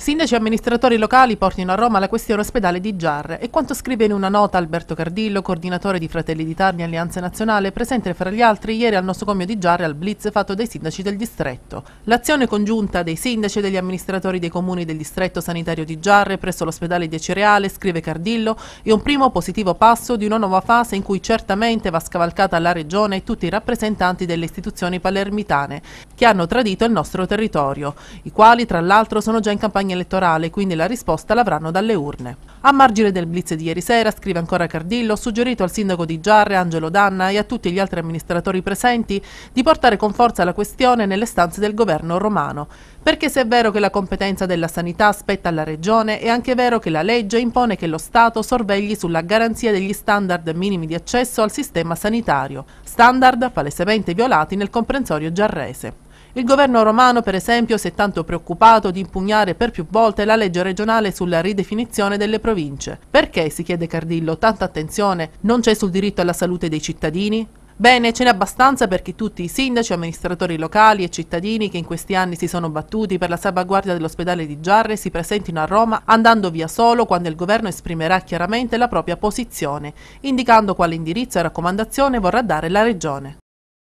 Sindaci e amministratori locali portino a Roma la questione ospedale di Giarre e quanto scrive in una nota Alberto Cardillo, coordinatore di Fratelli d'Italia Alleanza Nazionale, presente fra gli altri ieri al nosocomio di Giarre al blitz fatto dai sindaci del distretto. L'azione congiunta dei sindaci e degli amministratori dei comuni del distretto sanitario di Giarre presso l'ospedale di Ecireale, scrive Cardillo, è un primo positivo passo di una nuova fase in cui certamente va scavalcata la regione e tutti i rappresentanti delle istituzioni palermitane che hanno tradito il nostro territorio, i quali tra l'altro sono già in campagna campagna elettorale, quindi la risposta l'avranno dalle urne. A margine del blitz di ieri sera, scrive ancora Cardillo, ho suggerito al sindaco di Giarre, Angelo Danna e a tutti gli altri amministratori presenti di portare con forza la questione nelle stanze del governo romano, perché se è vero che la competenza della sanità spetta alla regione, è anche vero che la legge impone che lo Stato sorvegli sulla garanzia degli standard minimi di accesso al sistema sanitario, standard palesemente violati nel comprensorio giarrese. Il governo romano, per esempio, si è tanto preoccupato di impugnare per più volte la legge regionale sulla ridefinizione delle province. Perché, si chiede Cardillo, tanta attenzione non c'è sul diritto alla salute dei cittadini? Bene, ce n'è abbastanza perché tutti i sindaci, amministratori locali e cittadini che in questi anni si sono battuti per la salvaguardia dell'ospedale di Giarre si presentino a Roma andando via solo quando il governo esprimerà chiaramente la propria posizione, indicando quale indirizzo e raccomandazione vorrà dare la regione.